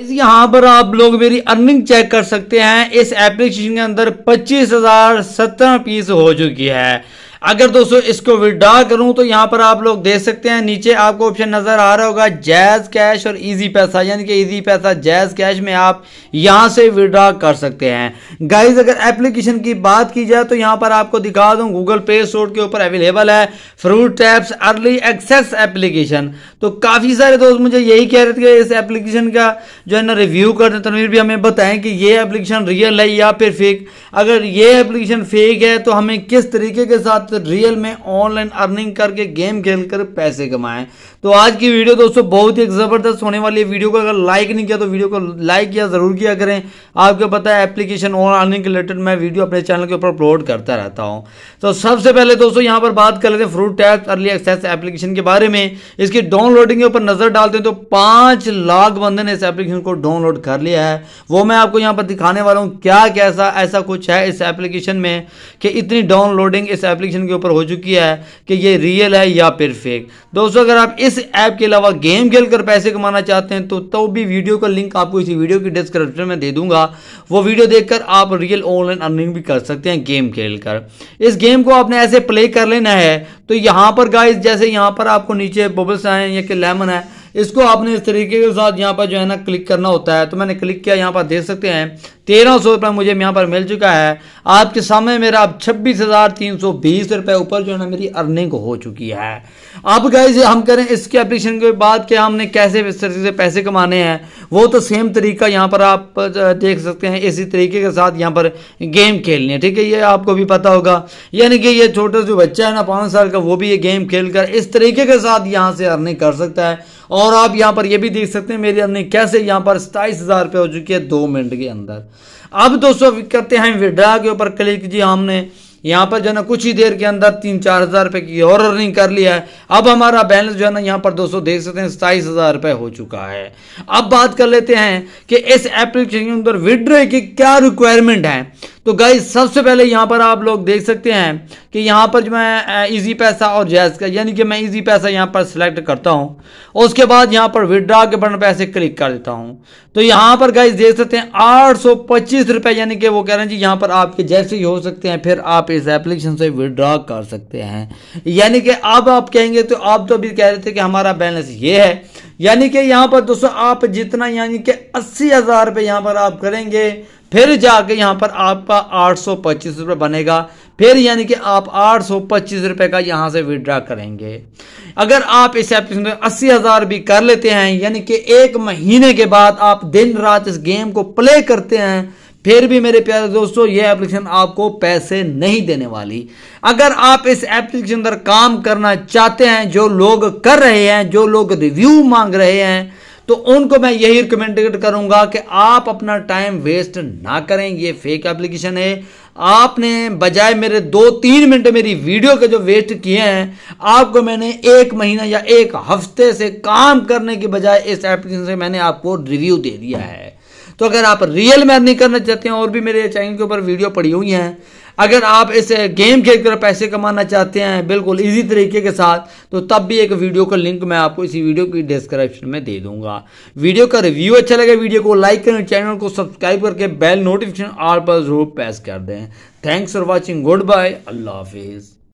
यहाँ पर आप लोग मेरी अर्निंग चेक कर सकते हैं इस एप्लीकेशन के अंदर पच्चीस हजार सत्रह पीस हो चुकी है अगर दोस्तों इसको विदड्रॉ करूं तो यहां पर आप लोग देख सकते हैं नीचे आपको ऑप्शन नजर आ रहा होगा जैज कैश और इजी पैसा यानी कि इजी पैसा जैज कैश में आप यहां से विदड्रॉ कर सकते हैं गाइज अगर एप्लीकेशन की बात की जाए तो यहां पर आपको दिखा दूं गूगल पे स्टोर के ऊपर अवेलेबल है fruit taps early access application तो काफी सारे दोस्त मुझे यही कह रहे थे इस एप्लीकेशन का जो है ना रिव्यू कर रहे तनवीर भी हमें बताएं कि ये एप्लीकेशन रियल है या फिर फेक अगर ये एप्लीकेशन फेक है तो हमें किस तरीके के साथ साथ रियल में ऑनलाइन अर्निंग करके गेम खेल कर पैसे कमाएं तो आज की वीडियो दोस्तों बहुत ही ज़बरदस्त होने वाली है वीडियो को अगर लाइक नहीं किया तो वीडियो को लाइक किया ज़रूर किया करें आपको पता है एप्लीकेशन और अर्निंग के रिलेटेड मैं वीडियो अपने चैनल के ऊपर अपलोड करता रहता हूँ तो सबसे पहले दोस्तों यहाँ पर बात कर लेते हैं fruit tax early access application के बारे में इसकी डाउनलोडिंग के ऊपर नज़र डालते हैं तो पांच लाख बंदे ने इस एप्लीकेशन को डाउनलोड कर लिया है वो मैं आपको यहाँ पर दिखाने वाला हूँ क्या कैसा ऐसा कुछ है इस एप्लीकेशन में कि इतनी डाउनलोडिंग इस एप्लीकेशन वेरिफिकेशन के ऊपर हो चुकी है कि ये रियल है या फिर फेक दोस्तों अगर आप इस ऐप के अलावा गेम खेल कर पैसे कमाना चाहते हैं तो तो भी वीडियो का लिंक आपको इसी वीडियो की डिस्क्रिप्शन में दे दूंगा वो वीडियो देखकर आप रियल ऑनलाइन अर्निंग भी कर सकते हैं गेम खेल कर इस गेम को आपने ऐसे प्ले कर लेना है तो यहाँ पर गाइज जैसे यहाँ पर आपको नीचे बबल्स आए या कि लेमन है इसको आपने इस तरीके के साथ यहाँ पर जो है ना क्लिक करना होता है तो मैंने क्लिक किया यहाँ पर देख सकते हैं तेरह सौ रुपये मुझे यहाँ पर मिल चुका है आपके सामने मेरा अब छब्बीस हज़ार तीन सौ बीस रुपये ऊपर जो है ना मेरी अर्निंग हो चुकी है अब गाइज हम करें इसके एप्लीकेशन के बाद क्या हमने कैसे इस तरीके से पैसे कमाने हैं वो तो सेम तरीका यहाँ पर आप देख सकते हैं इसी तरीके के साथ यहाँ पर गेम खेलनी है ठीक है ये आपको भी पता होगा यानी कि ये छोटा जो बच्चा है ना पाँच साल का वो भी ये गेम खेल कर इस तरीके के साथ यहाँ से अर्निंग कर सकता है और आप यहाँ पर यह भी देख सकते हैं मेरी अर्निंग कैसे यहाँ पर सताईस हज़ार हो चुकी है दो मिनट के अंदर अब दोस्तों करते हैं विड्रा के ऊपर क्लिक जी हमने यहाँ पर जो है ना कुछ ही देर के अंदर तीन चार हज़ार रुपये की और अर्निंग कर लिया है अब हमारा बैलेंस जो है ना यहाँ पर दोस्तों देख सकते हैं सताईस हज़ार रुपये हो चुका है अब बात कर लेते हैं कि इस एप्लीकेशन के अंदर विड्रो की क्या रिक्वायरमेंट है तो गाइज सबसे पहले यहाँ पर आप लोग देख सकते हैं कि यहाँ पर जो मैं इजी पैसा और जैज़ का यानी कि मैं इजी पैसा यहाँ पर सिलेक्ट करता हूँ उसके बाद यहाँ पर विड्रा के बटन पर ऐसे क्लिक कर देता हूँ तो यहाँ पर गाइज देख सकते हैं आठ सौ पच्चीस रुपये यानी कि वो कह रहे हैं जी यहाँ पर आपके जैसे ही हो सकते हैं फिर आप इस एप्लीकेशन से विड्रा कर सकते हैं यानी कि अब आप कहेंगे तो आप तो अभी कह रहे थे कि हमारा बैलेंस ये है यानी कि यहां पर दोस्तों आप जितना यानी कि अस्सी हज़ार रुपए यहां पर आप करेंगे फिर जाके यहां पर आपका आठ सौ पच्चीस रुपए बनेगा फिर यानी कि आप आठ सौ पच्चीस रुपए का यहां से विड्रा करेंगे अगर आप इस एप्लीकेशन में अस्सी हज़ार भी कर लेते हैं यानी कि एक महीने के बाद आप दिन रात इस गेम को प्ले करते हैं फिर भी मेरे प्यारे दोस्तों ये एप्लीकेशन आपको पैसे नहीं देने वाली अगर आप इस एप्लीकेशन पर काम करना चाहते हैं जो लोग कर रहे हैं जो लोग रिव्यू मांग रहे हैं तो उनको मैं यही रिकमेंड करूंगा कि आप अपना टाइम वेस्ट ना करें ये फेक एप्लीकेशन है आपने बजाय मेरे दो तीन मिनट मेरी वीडियो के जो वेस्ट किए हैं आपको मैंने एक महीना या एक हफ्ते से काम करने के बजाय इस एप्लीकेशन से मैंने आपको रिव्यू दे दिया है तो अगर आप रियल में अर्निंग करना चाहते हैं और भी मेरे चैनल के ऊपर वीडियो पड़ी हुई हैं अगर आप इस गेम खेलकर पैसे कमाना चाहते हैं बिल्कुल इजी तरीके के साथ तो तब भी एक वीडियो का लिंक मैं आपको इसी वीडियो की डिस्क्रिप्शन में दे दूंगा वीडियो का रिव्यू अच्छा लगे वीडियो को लाइक करें चैनल को सब्सक्राइब करके बेल नोटिफिकेशन आल पर जरूर प्रेस कर दें thanks for watching good bye अल्लाह हाफिज़